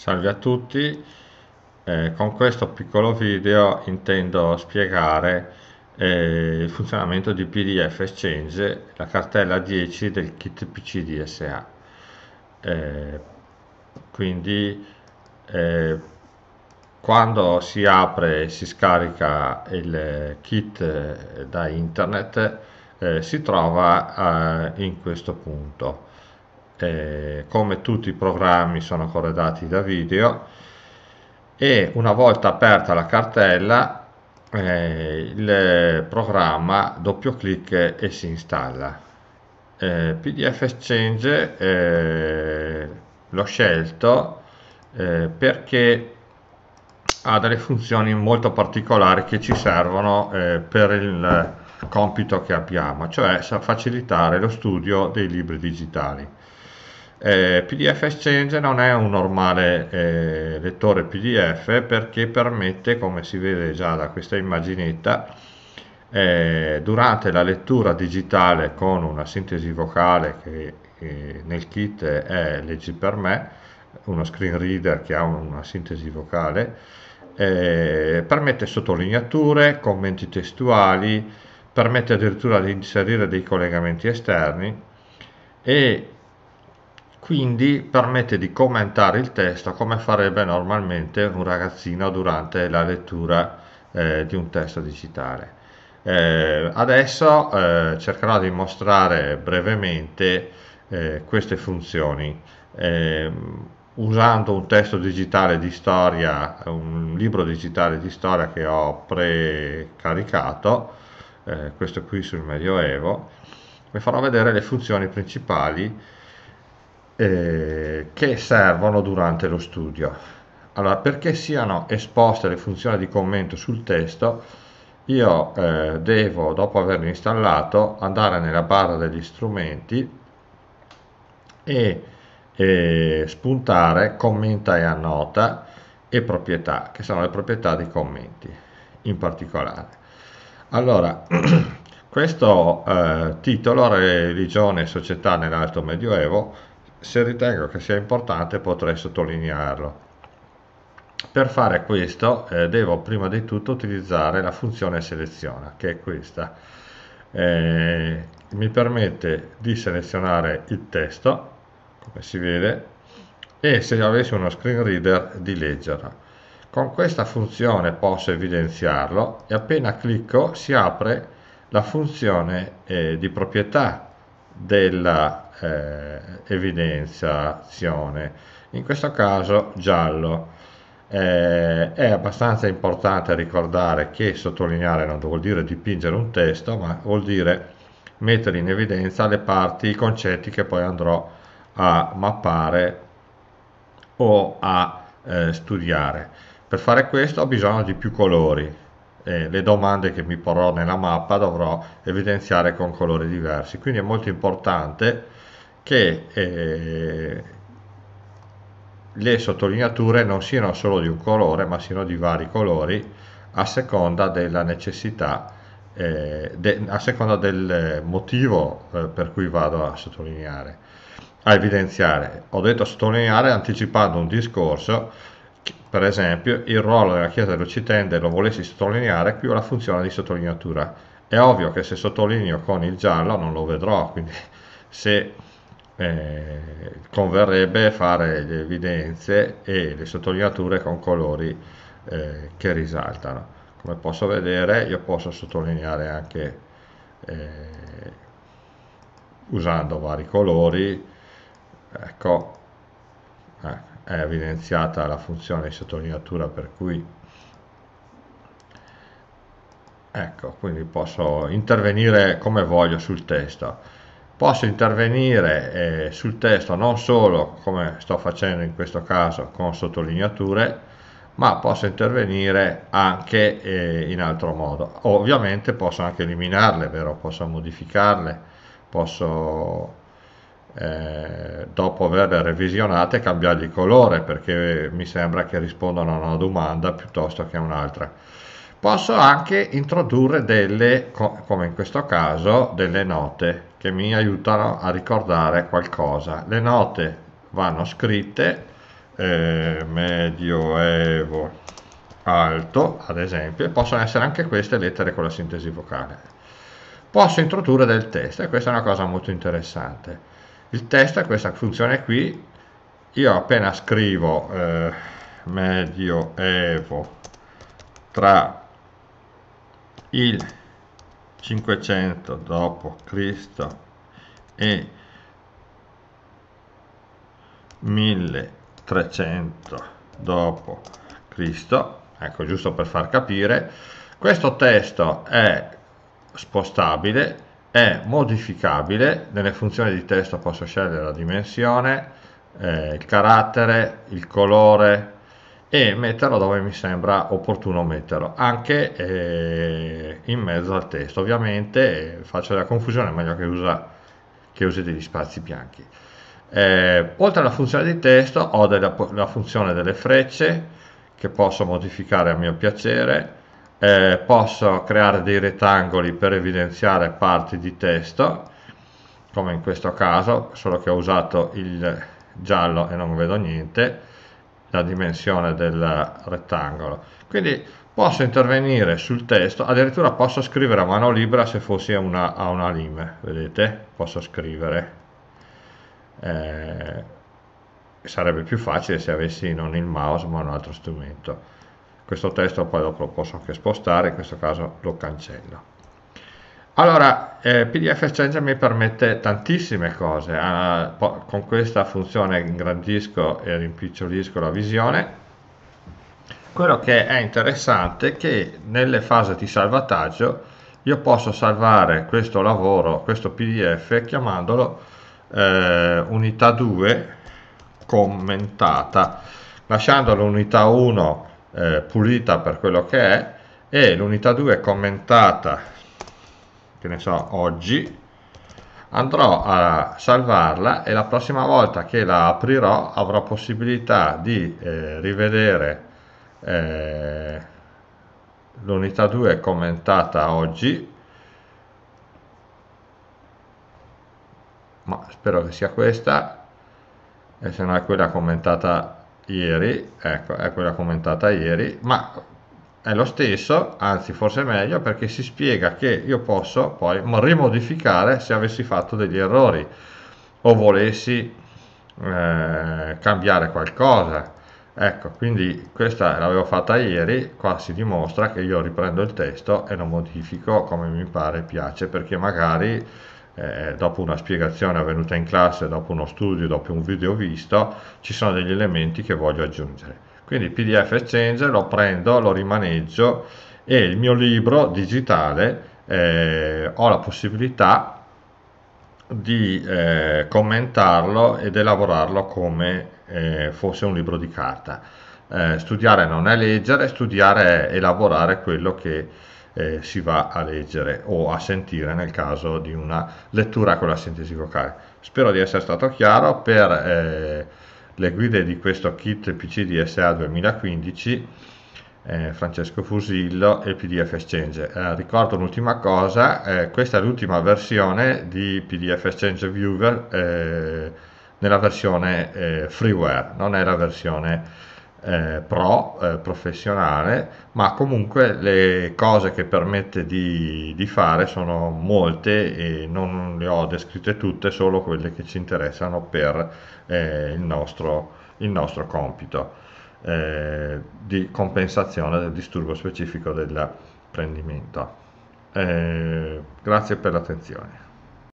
Salve a tutti, eh, con questo piccolo video intendo spiegare eh, il funzionamento di PDF Exchange, la cartella 10 del kit PC DSA. Eh, quindi eh, quando si apre e si scarica il kit eh, da internet eh, si trova in questo punto eh, come tutti i programmi sono corredati da video e una volta aperta la cartella eh, il programma doppio clic e si installa eh, pdf exchange eh, l'ho scelto eh, perché ha delle funzioni molto particolari che ci servono eh, per il compito che abbiamo cioè facilitare lo studio dei libri digitali eh, PDF Exchange non è un normale eh, lettore PDF perché permette, come si vede già da questa immaginetta, eh, durante la lettura digitale con una sintesi vocale che, che nel kit è Leggi per me, uno screen reader che ha una sintesi vocale, eh, permette sottolineature, commenti testuali, permette addirittura di inserire dei collegamenti esterni e quindi permette di commentare il testo come farebbe normalmente un ragazzino durante la lettura eh, di un testo digitale. Eh, adesso eh, cercherò di mostrare brevemente eh, queste funzioni ehm, usando un testo digitale di storia, un libro digitale di storia che ho precaricato, eh, questo qui sul Medioevo, vi farò vedere le funzioni principali eh, che servono durante lo studio. Allora, perché siano esposte le funzioni di commento sul testo, io eh, devo, dopo averlo installato, andare nella barra degli strumenti e, e spuntare commenta e annota e proprietà, che sono le proprietà dei commenti in particolare. Allora, questo eh, titolo, religione e società nell'alto medioevo, se ritengo che sia importante potrei sottolinearlo. Per fare questo eh, devo prima di tutto utilizzare la funzione seleziona, che è questa. Eh, mi permette di selezionare il testo, come si vede, e se avessi uno screen reader di leggerlo. Con questa funzione posso evidenziarlo e appena clicco si apre la funzione eh, di proprietà della eh, evidenziazione in questo caso giallo eh, è abbastanza importante ricordare che sottolineare non vuol dire dipingere un testo ma vuol dire mettere in evidenza le parti, i concetti che poi andrò a mappare o a eh, studiare per fare questo ho bisogno di più colori eh, le domande che mi porrò nella mappa dovrò evidenziare con colori diversi quindi è molto importante che eh, le sottolineature non siano solo di un colore ma siano di vari colori a seconda della necessità eh, de, a seconda del eh, motivo eh, per cui vado a sottolineare a evidenziare ho detto sottolineare anticipando un discorso per esempio, il ruolo della Chiesa dell'Occidente lo volessi sottolineare più la funzione di sottolineatura. È ovvio che se sottolineo con il giallo non lo vedrò, quindi se eh, converrebbe fare le evidenze e le sottolineature con colori eh, che risaltano. Come posso vedere io posso sottolineare anche eh, usando vari colori, ecco, ah, è evidenziata la funzione di sottolineatura per cui ecco quindi posso intervenire come voglio sul testo posso intervenire eh, sul testo non solo come sto facendo in questo caso con sottolineature ma posso intervenire anche eh, in altro modo ovviamente posso anche eliminarle vero? posso modificarle posso eh, dopo averle revisionate cambiargli colore perché mi sembra che rispondano a una domanda piuttosto che a un'altra posso anche introdurre delle come in questo caso delle note che mi aiutano a ricordare qualcosa le note vanno scritte eh, evo alto ad esempio e possono essere anche queste lettere con la sintesi vocale posso introdurre del testo e questa è una cosa molto interessante il test ha questa funzione qui io appena scrivo eh, medioevo tra il 500 dopo Cristo e 1300 dopo Cristo ecco giusto per far capire questo testo è spostabile è modificabile, nelle funzioni di testo posso scegliere la dimensione, eh, il carattere, il colore e metterlo dove mi sembra opportuno metterlo, anche eh, in mezzo al testo. Ovviamente eh, faccio della confusione, è meglio che, usa, che usi degli spazi bianchi. Eh, oltre alla funzione di testo ho della, la funzione delle frecce che posso modificare a mio piacere, eh, posso creare dei rettangoli per evidenziare parti di testo come in questo caso solo che ho usato il giallo e non vedo niente la dimensione del rettangolo quindi posso intervenire sul testo addirittura posso scrivere a mano libera se fossi a una, a una lime vedete posso scrivere eh, sarebbe più facile se avessi non il mouse ma un altro strumento questo testo poi dopo lo posso anche spostare, in questo caso lo cancello. Allora, eh, PDF Exchange mi permette tantissime cose, ah, con questa funzione ingrandisco e rimpicciolisco la visione, quello che è interessante è che nelle fasi di salvataggio io posso salvare questo lavoro, questo PDF chiamandolo eh, unità 2 commentata, lasciando l'unità 1 eh, pulita per quello che è e l'unità 2 commentata, che ne so, oggi, andrò a salvarla e la prossima volta che la aprirò avrò possibilità di eh, rivedere eh, l'unità 2 commentata oggi ma spero che sia questa e se no è quella commentata ieri, ecco, è quella commentata ieri, ma è lo stesso, anzi forse è meglio perché si spiega che io posso poi rimodificare se avessi fatto degli errori o volessi eh, cambiare qualcosa. Ecco, quindi questa l'avevo fatta ieri, qua si dimostra che io riprendo il testo e lo modifico come mi pare e piace perché magari eh, dopo una spiegazione avvenuta in classe, dopo uno studio, dopo un video visto, ci sono degli elementi che voglio aggiungere. Quindi il PDF Exchange lo prendo, lo rimaneggio e il mio libro digitale eh, ho la possibilità di eh, commentarlo ed elaborarlo come eh, fosse un libro di carta. Eh, studiare non è leggere, studiare è elaborare quello che eh, si va a leggere o a sentire nel caso di una lettura con la sintesi vocale. Spero di essere stato chiaro, per eh, le guide di questo kit PC DSA 2015 eh, Francesco Fusillo e PDF Exchange. Eh, ricordo un'ultima cosa, eh, questa è l'ultima versione di PDF Exchange Viewer eh, nella versione eh, freeware, non è la versione eh, pro, eh, professionale, ma comunque le cose che permette di, di, fare sono molte e non le ho descritte tutte, solo quelle che ci interessano per eh, il, nostro, il, nostro, compito eh, di compensazione del disturbo specifico dell'apprendimento. Eh, grazie per l'attenzione.